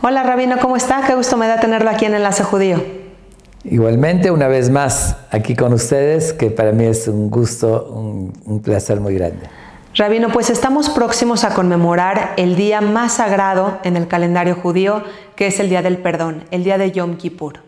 Hola Rabino, ¿cómo está? Qué gusto me da tenerlo aquí en Enlace Judío. Igualmente, una vez más, aquí con ustedes, que para mí es un gusto, un, placer muy grande. Rabino, pues estamos próximos a conmemorar el día más sagrado en el calendario judío, que es el Día del Perdón, el Día de Yom Kippur.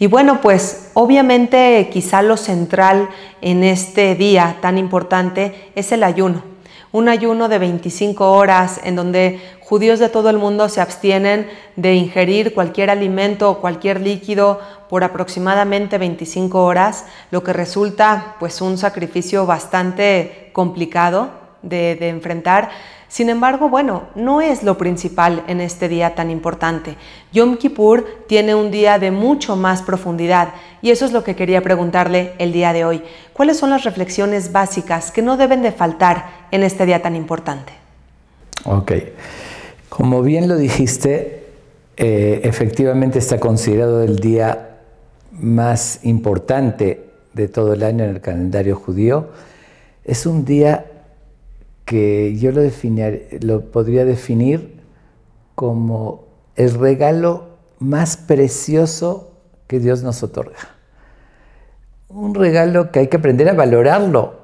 Y bueno, pues obviamente quizá lo central en este día tan importante es el ayuno un ayuno de 25 horas en donde judíos de todo el mundo se abstienen de ingerir cualquier alimento o cualquier líquido por aproximadamente 25 horas, lo que resulta pues un sacrificio bastante complicado de, de enfrentar. Sin embargo, bueno, no es lo principal en este día tan importante. Yom Kippur tiene un día de mucho más profundidad y eso es lo que quería preguntarle el día de hoy. ¿Cuáles son las reflexiones básicas que no deben de faltar en este día tan importante? Ok. Como bien lo dijiste, eh, efectivamente está considerado el día más importante de todo el año en el calendario judío. Es un día que yo lo, podría definir como el regalo más precioso que Dios nos otorga. Un regalo que hay que aprender a valorarlo.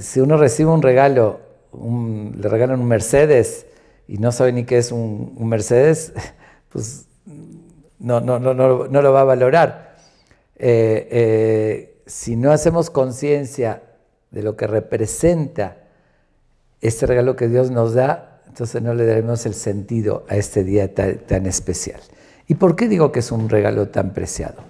Si uno recibe un regalo, le regalan un Mercedes y no sabe ni qué es un, Mercedes, pues no, no, no, no, lo va a valorar. Eh, eh, si no hacemos conciencia de lo que representa este regalo que Dios nos da, entonces no le daremos el sentido a este día tan, especial. ¿Y por qué digo que es un regalo tan preciado?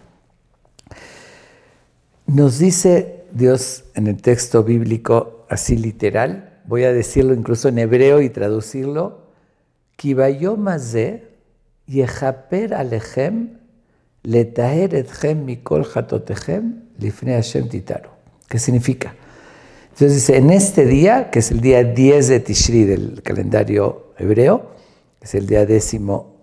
Nos dice Dios en el texto bíblico así literal, voy a decirlo incluso en hebreo y traducirlo, ¿Qué significa? Entonces dice, en este día, que es el día 10 de Tishri del calendario hebreo, que es el día décimo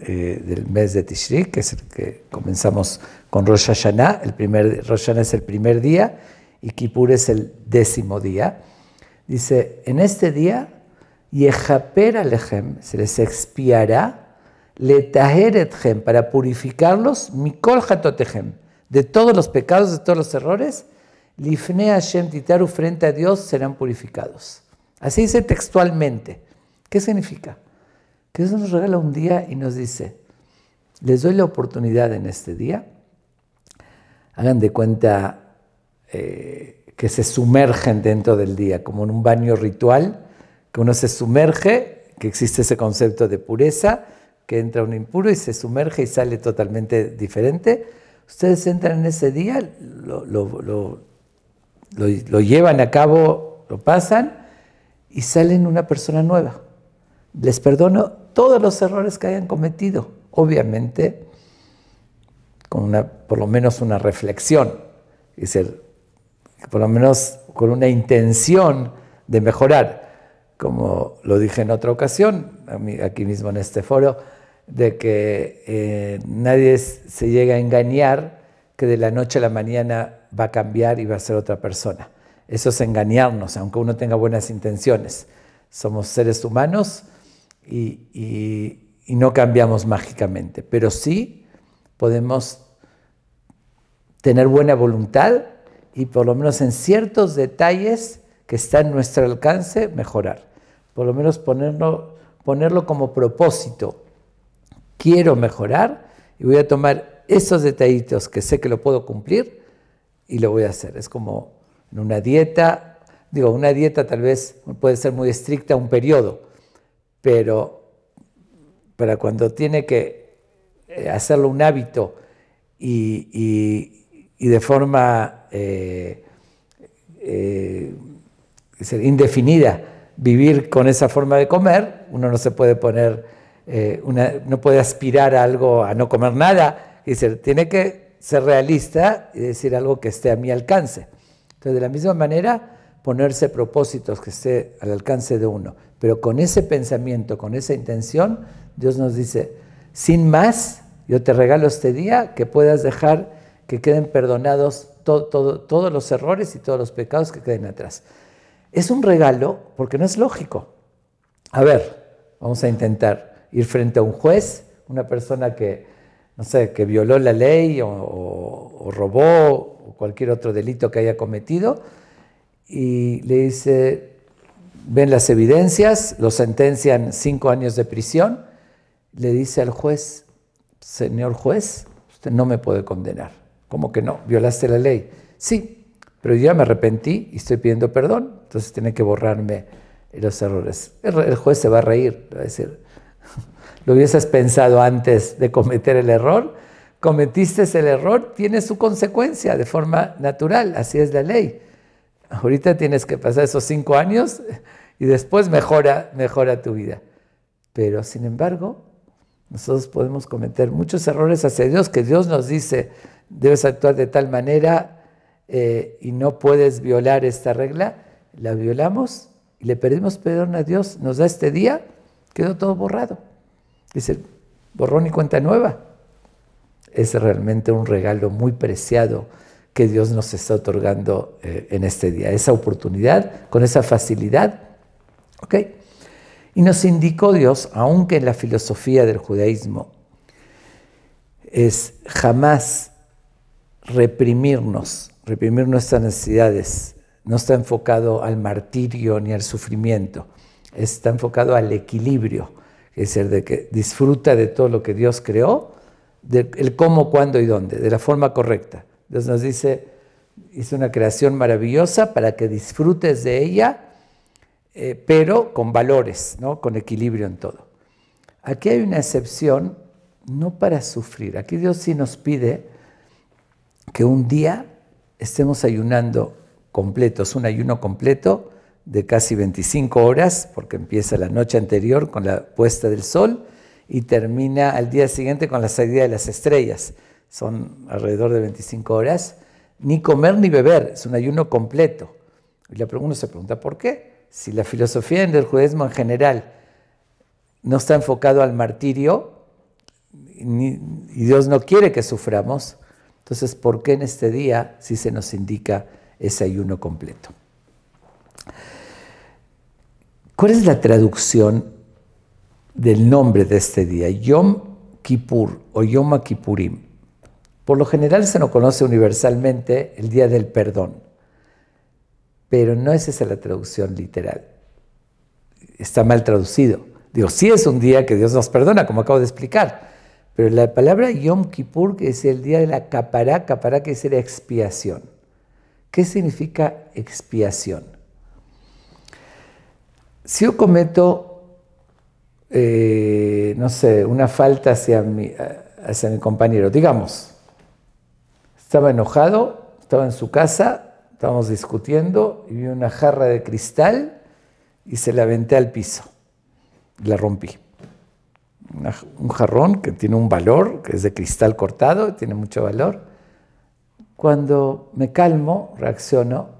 eh, del mes de Tishri, que es el que comenzamos con Rosh Hashanah, el primer, Rosh Hashanah es el primer día y Kippur es el décimo día, dice, en este día, Yehaper se les expiará, Letaheretjem, para purificarlos, Mikol Hatotejem, de todos los pecados, de todos los errores, Lifne Hashem Titaru frente a Dios serán purificados. Así dice textualmente. ¿Qué significa? Que Dios nos regala un día y nos dice, les doy la oportunidad en este día, hagan de cuenta eh, que se sumergen dentro del día, como en un baño ritual, que uno se sumerge, que existe ese concepto de pureza, que entra un impuro y se sumerge y sale totalmente diferente. Ustedes entran en ese día, lo lo, llevan a cabo, lo pasan y salen una persona nueva. Les perdono todos los errores que hayan cometido, obviamente con una, por lo menos una reflexión, es por lo menos con una intención de mejorar. Como lo dije en otra ocasión, aquí mismo en este foro, de que eh, nadie se llega a engañar que de la noche a la mañana va a cambiar y va a ser otra persona. Eso es engañarnos, aunque uno tenga buenas intenciones. Somos seres humanos y, no cambiamos mágicamente, pero sí podemos tener buena voluntad y por lo menos en ciertos detalles que están en nuestro alcance mejorar. Por lo menos ponerlo como propósito. Quiero mejorar y voy a tomar esos detallitos que sé que lo puedo cumplir y lo voy a hacer. Es como en una dieta, digo, una dieta tal vez puede ser muy estricta un periodo, pero para cuando tiene que eh, hacerlo un hábito y, y, de forma eh, eh, indefinida vivir con esa forma de comer, uno no se puede poner, una, no puede aspirar a algo, a no comer nada, y tiene que ser realista y decir algo que esté a mi alcance. Entonces, de la misma manera, ponerse propósitos que esté al alcance de uno. Pero con ese pensamiento, con esa intención, Dios nos dice, sin más, yo te regalo este día que puedas dejar que queden perdonados todos los errores y todos los pecados que queden atrás. Es un regalo porque no es lógico. A ver, vamos a intentar ir frente a un juez, una persona que no sé, que violó la ley o, robó o cualquier otro delito que haya cometido, y le dice, ven las evidencias, lo sentencian cinco años de prisión, le dice al juez, señor juez, usted no me puede condenar. ¿Cómo que no? ¿Violaste la ley? Sí, pero yo ya me arrepentí y estoy pidiendo perdón, entonces tiene que borrarme los errores. El, juez se va a reír, va a decir, lo hubieses pensado antes de cometer el error, cometiste el error, tiene su consecuencia de forma natural, así es la ley. Ahorita tienes que pasar esos cinco años y después mejora, mejora tu vida. Pero sin embargo, nosotros podemos cometer muchos errores hacia Dios, que Dios nos dice, debes actuar de tal manera eh, y no puedes violar esta regla. La violamos y le pedimos perdón a Dios, nos da este día, quedó todo borrado. Dice, borrón y cuenta nueva. Es realmente un regalo muy preciado que Dios nos está otorgando eh, en este día, esa oportunidad, con esa facilidad. Y nos indicó Dios, aunque en la filosofía del judaísmo es jamás reprimirnos, reprimir nuestras necesidades, no está enfocado al martirio ni al sufrimiento, está enfocado al equilibrio es el de que disfruta de todo lo que Dios creó, del cómo, cuándo y dónde, de la forma correcta. Dios nos dice, hizo una creación maravillosa para que disfrutes de ella, eh, pero con valores, ¿no? con equilibrio en todo. Aquí hay una excepción, no para sufrir. Aquí Dios sí nos pide que un día estemos ayunando completos, un ayuno completo, de casi 25 horas, porque empieza la noche anterior con la puesta del sol y termina al día siguiente con la salida de las estrellas. Son alrededor de 25 horas. Ni comer ni beber, es un ayuno completo. Y uno se pregunta, ¿por qué? Si la filosofía del judaísmo en general no está enfocado al martirio y Dios no quiere que suframos, entonces, ¿por qué en este día si se nos indica ese ayuno completo? ¿Cuál es la traducción del nombre de este día? Yom Kippur o Yom Kippurim. Por lo general se nos conoce universalmente el Día del Perdón, pero no es esa la traducción literal. Está mal traducido. Digo, sí es un día que Dios nos perdona, como acabo de explicar, pero la palabra Yom Kippur que es el día de la capará, capará que es la expiación. ¿Qué significa expiación? si yo cometo, eh, no sé, una falta hacia mi, hacia mi compañero, digamos, estaba enojado, estaba en su casa, estábamos discutiendo y vi una jarra de cristal y se la aventé al piso, la rompí. un jarrón que tiene un valor, que es de cristal cortado, tiene mucho valor. Cuando me calmo, reacciono,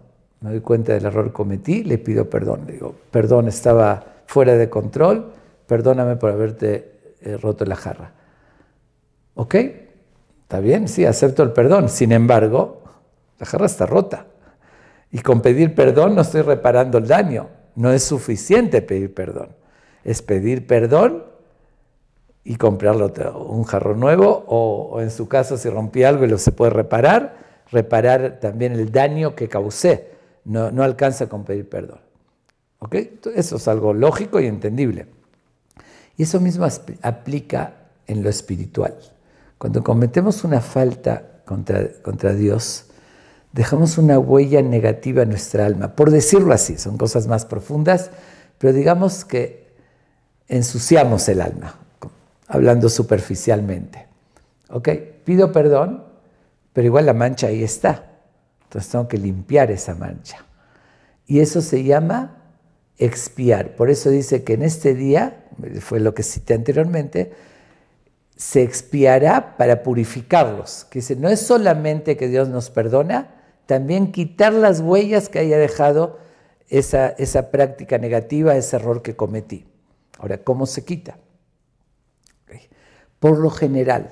me doy cuenta del error que cometí, le pido perdón. Le digo, perdón, estaba fuera de control, perdóname por haberte eh, roto la jarra. ¿Ok? Está bien, sí, acepto el perdón. Sin embargo, la jarra está rota. Y con pedir perdón no estoy reparando el daño. No es suficiente pedir perdón. Es pedir perdón y comprarlo un jarro nuevo o, o en su caso si rompí algo y lo se puede reparar, reparar también el daño que causé no, alcanza con pedir perdón. ¿Ok? Eso es algo lógico y entendible. Y eso mismo aplica en lo espiritual. Cuando cometemos una falta contra, contra Dios, dejamos una huella negativa en nuestra alma. Por decirlo así, son cosas más profundas, pero digamos que ensuciamos el alma, hablando superficialmente. ¿Ok? Pido perdón, pero igual la mancha ahí está. Entonces tengo que limpiar esa mancha. Y eso se llama expiar. Por eso dice que en este día, fue lo que cité anteriormente, se expiará para purificarlos. Que dice, no es solamente que Dios nos perdona, también quitar las huellas que haya dejado esa, esa práctica negativa, ese error que cometí. Ahora, ¿cómo se quita? Por lo general,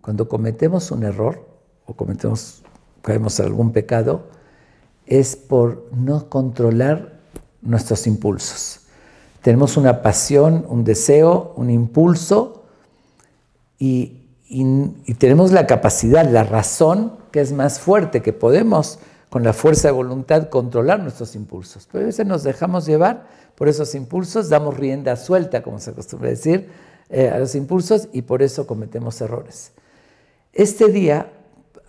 cuando cometemos un error o cometemos caemos en algún pecado, es por no controlar nuestros impulsos. Tenemos una pasión, un deseo, un impulso y, tenemos la capacidad, la razón que es más fuerte, que podemos con la fuerza de voluntad controlar nuestros impulsos. Pero a veces nos dejamos llevar por esos impulsos, damos rienda suelta, como se acostumbra decir, eh, a los impulsos y por eso cometemos errores. Este día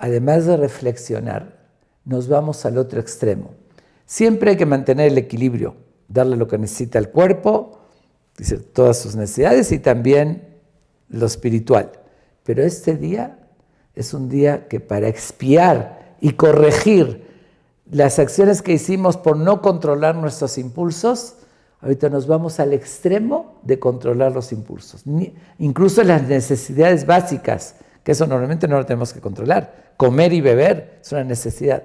además de reflexionar, nos vamos al otro extremo. Siempre hay que mantener el equilibrio, darle lo que necesita el cuerpo, todas sus necesidades y también lo espiritual. Pero este día es un día que para expiar y corregir las acciones que hicimos por no controlar nuestros impulsos, ahorita nos vamos al extremo de controlar los impulsos, incluso las necesidades básicas que eso normalmente no lo tenemos que controlar. Comer y beber es una necesidad.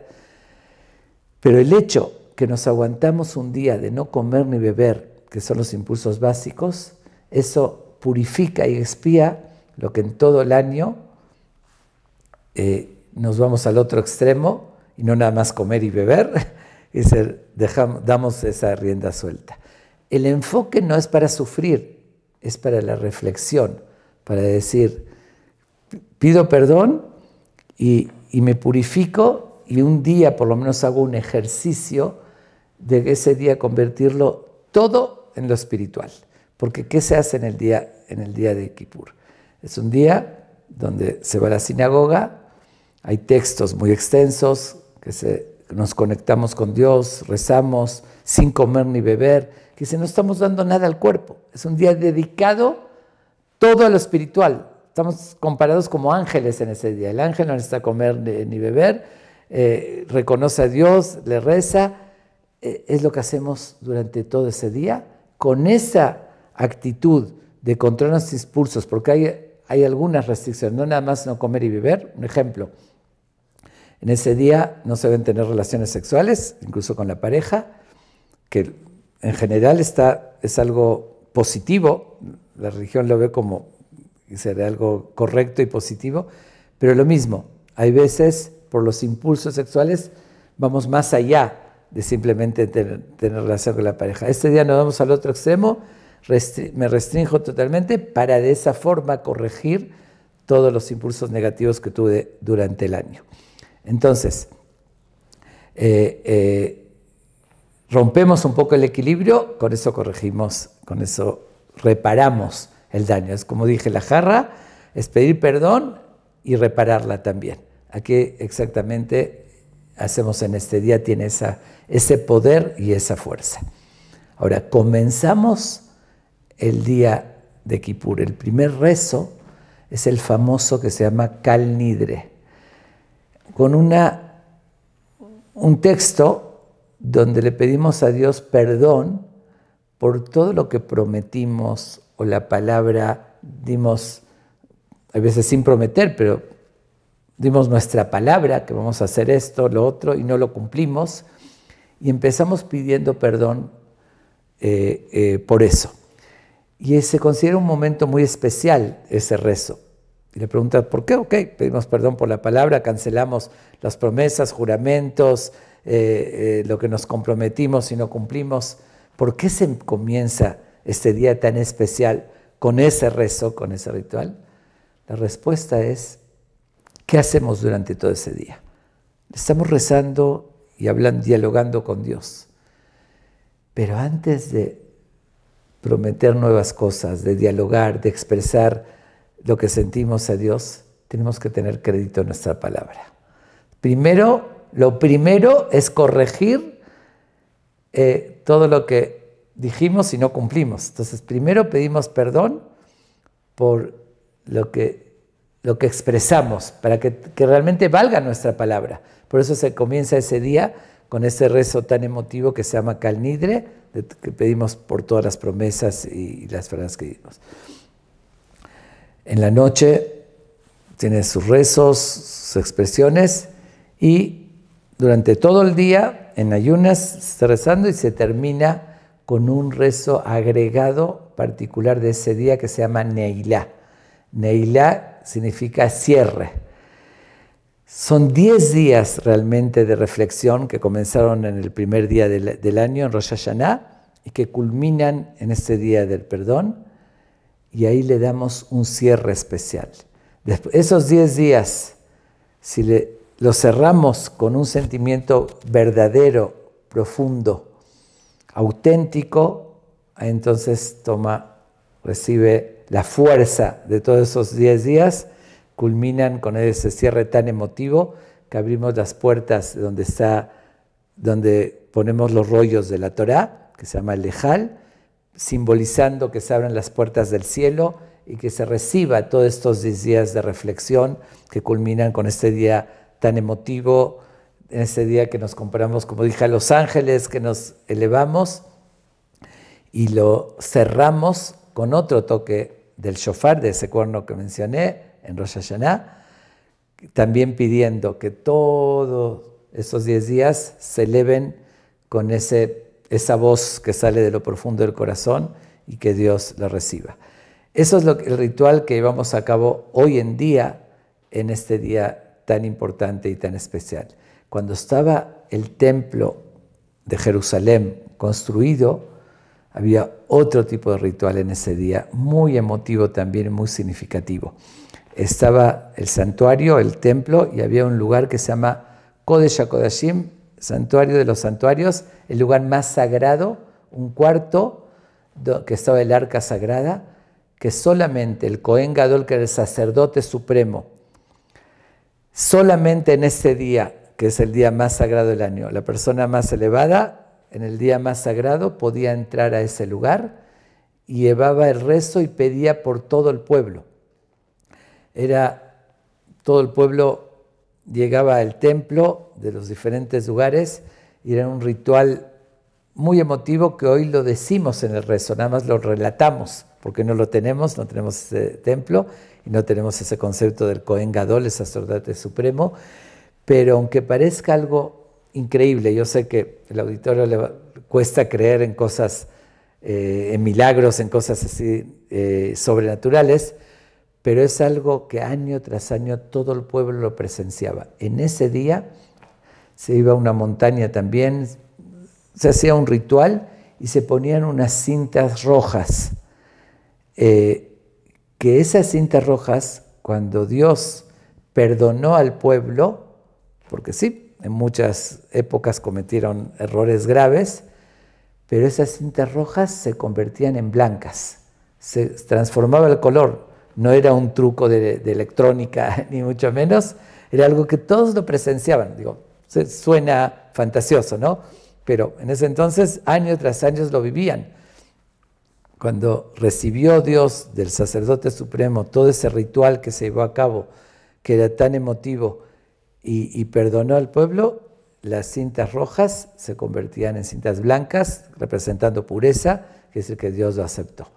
Pero el hecho que nos aguantamos un día de no comer ni beber, que son los impulsos básicos, eso purifica y expía lo que en todo el año eh, nos vamos al otro extremo y no nada más comer y beber, y dejamos, damos esa rienda suelta. El enfoque no es para sufrir, es para la reflexión, para decir, pido perdón y, me purifico y un día por lo menos hago un ejercicio de ese día convertirlo todo en lo espiritual. Porque ¿qué se hace en el día, en el día de Kippur? Es un día donde se va a la sinagoga, hay textos muy extensos, que se, nos conectamos con Dios, rezamos sin comer ni beber, que se no estamos dando nada al cuerpo. Es un día dedicado todo a lo espiritual, Estamos comparados como ángeles en ese día. El ángel no necesita comer ni beber, eh, reconoce a Dios, le reza. Eh, es lo que hacemos durante todo ese día. Con esa actitud de controlar los impulsos, porque hay, hay algunas restricciones, no nada más no comer y beber. Un ejemplo, en ese día no se deben tener relaciones sexuales, incluso con la pareja, que en general está, es algo positivo. La religión lo ve como que sería algo correcto y positivo, pero lo mismo, hay veces por los impulsos sexuales vamos más allá de simplemente tener, relación con la pareja. Este día nos vamos al otro extremo, me restringo totalmente para de esa forma corregir todos los impulsos negativos que tuve durante el año. Entonces, eh, eh, rompemos un poco el equilibrio, con eso corregimos, con eso reparamos el daño. Es como dije, la jarra es pedir perdón y repararla también. Aquí exactamente hacemos en este día, tiene esa, ese poder y esa fuerza. Ahora, comenzamos el día de Kippur. El primer rezo es el famoso que se llama Calnidre, con una, un texto donde le pedimos a Dios perdón por todo lo que prometimos o la palabra dimos, a veces sin prometer, pero dimos nuestra palabra que vamos a hacer esto, lo otro, y no lo cumplimos, y empezamos pidiendo perdón eh, eh, por eso. Y se considera un momento muy especial ese rezo. Y le preguntas, ¿por qué? Ok, pedimos perdón por la palabra, cancelamos las promesas, juramentos, eh, lo que nos comprometimos y no cumplimos. ¿Por qué se comienza este día tan especial con ese rezo, con ese ritual? La respuesta es, ¿qué hacemos durante todo ese día? Estamos rezando y hablando, dialogando con Dios. Pero antes de prometer nuevas cosas, de dialogar, de expresar lo que sentimos a Dios, tenemos que tener crédito en nuestra palabra. Primero, lo primero es corregir eh, todo lo que dijimos y no cumplimos. Entonces, primero pedimos perdón por lo que, lo que expresamos, para que, realmente valga nuestra palabra. Por eso se comienza ese día con ese rezo tan emotivo que se llama Calnidre, que pedimos por todas las promesas y las frases que dijimos En la noche tiene sus rezos, sus expresiones y durante todo el día en ayunas se está rezando y se termina con un rezo agregado particular de ese día que se llama Neila. Neila significa cierre. Son 10 días realmente de reflexión que comenzaron en el primer día del, año en Rosh Hashanah y que culminan en este día del perdón y ahí le damos un cierre especial. esos 10 días, si los cerramos con un sentimiento verdadero, profundo, auténtico, entonces toma, recibe la fuerza de todos esos 10 días, culminan con ese cierre tan emotivo que abrimos las puertas donde está, donde ponemos los rollos de la Torá, que se llama el lejal, simbolizando que se abran las puertas del cielo y que se reciba todos estos 10 días de reflexión que culminan con este día tan emotivo, en ese día que nos compramos, como dije, a Los Ángeles, que nos elevamos y lo cerramos con otro toque del shofar, de ese cuerno que mencioné, en Rosh también pidiendo que todos esos 10 días se eleven con esa voz que sale de lo profundo del corazón y que Dios la reciba. Eso es el ritual que llevamos a cabo hoy en día, en este día tan importante y tan especial cuando estaba el templo de Jerusalén construido, había otro tipo de ritual en ese día, muy emotivo también, muy significativo. Estaba el santuario, el templo, y había un lugar que se llama Kodesh Kodashim, santuario de los santuarios, el lugar más sagrado, un cuarto que estaba el arca sagrada, que solamente el Cohen Gadol, que era el sacerdote supremo, solamente en ese día que es el día más sagrado del año. La persona más elevada, en el día más sagrado, podía entrar a ese lugar y llevaba el rezo y pedía por todo el pueblo. Era todo el pueblo llegaba al templo de los diferentes lugares y era un ritual muy emotivo que hoy lo decimos en el rezo, nada más lo relatamos, porque no lo tenemos, no tenemos ese templo y no tenemos ese concepto del Cohen Gadol, el sacerdote supremo. Pero aunque parezca algo increíble, yo sé que el auditorio le cuesta creer en cosas, eh, en milagros, en cosas así eh, sobrenaturales, pero es algo que año tras año todo el pueblo lo presenciaba. En ese día se iba a una montaña también, se hacía un ritual y se ponían unas cintas rojas. Eh, que esas cintas rojas, cuando Dios perdonó al pueblo, porque sí, en muchas épocas cometieron errores graves, pero esas cintas rojas se convertían en blancas, se transformaba el color, no era un truco de, electrónica, ni mucho menos, era algo que todos lo presenciaban, digo, suena fantasioso, ¿no? Pero en ese entonces, año tras año lo vivían. Cuando recibió Dios del sacerdote supremo todo ese ritual que se llevó a cabo, que era tan emotivo, y, perdonó al pueblo, las cintas rojas se convertían en cintas blancas, representando pureza, que es el que Dios lo aceptó.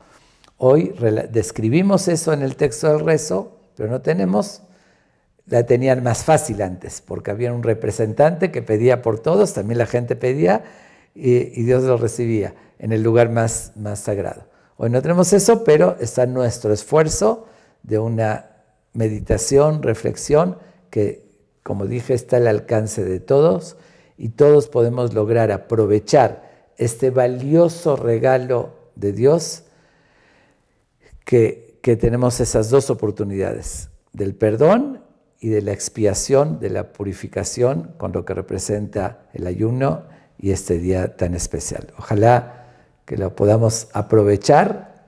Hoy describimos eso en el texto del rezo, pero no tenemos, la tenían más fácil antes, porque había un representante que pedía por todos, también la gente pedía y, Dios lo recibía en el lugar más, más sagrado. Hoy no tenemos eso, pero está nuestro esfuerzo de una meditación, reflexión que como dije, está al alcance de todos y todos podemos lograr aprovechar este valioso regalo de Dios que, tenemos esas dos oportunidades, del perdón y de la expiación, de la purificación, con lo que representa el ayuno y este día tan especial. Ojalá que lo podamos aprovechar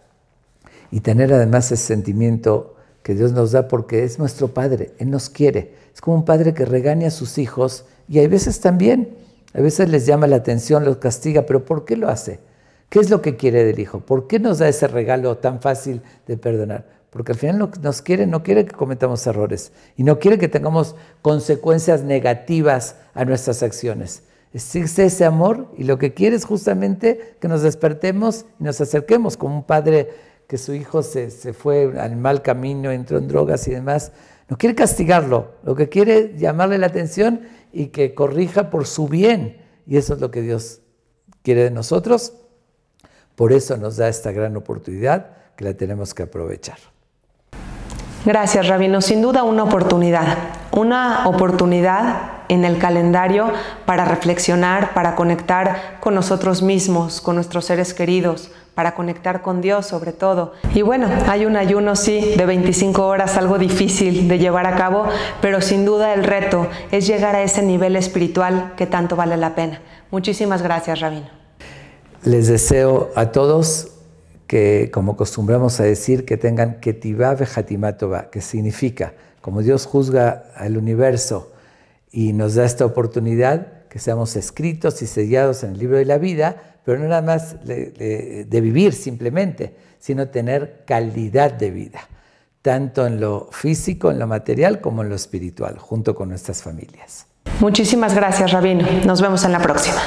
y tener además ese sentimiento que Dios nos da porque es nuestro Padre, Él nos quiere. Es como un padre que regaña a sus hijos y hay veces también, a veces les llama la atención, los castiga, pero ¿por qué lo hace? ¿Qué es lo que quiere del hijo? ¿Por qué nos da ese regalo tan fácil de perdonar? Porque al final nos quiere, no quiere que cometamos errores y no quiere que tengamos consecuencias negativas a nuestras acciones. Existe ese amor y lo que quiere es justamente que nos despertemos y nos acerquemos como un padre que su hijo se, fue al mal camino, entró en drogas y demás, no quiere castigarlo, lo que quiere es llamarle la atención y que corrija por su bien. Y eso es lo que Dios quiere de nosotros. Por eso nos da esta gran oportunidad que la tenemos que aprovechar. Gracias, Rabino. Sin duda una oportunidad. Una oportunidad en el calendario para reflexionar, para conectar con nosotros mismos, con nuestros seres queridos, para conectar con Dios sobre todo. Y bueno, hay un ayuno, sí, de 25 horas, algo difícil de llevar a cabo, pero sin duda el reto es llegar a ese nivel espiritual que tanto vale la pena. Muchísimas gracias, Rabino. Les deseo a todos que, como acostumbramos a decir, que tengan ketivá hatimatova, que significa, como Dios juzga al universo, y nos da esta oportunidad que seamos escritos y sellados en el libro de la vida, pero no nada más de, vivir simplemente, sino tener calidad de vida, tanto en lo físico, en lo material, como en lo espiritual, junto con nuestras familias. Muchísimas gracias, Rabino. Nos vemos en la próxima.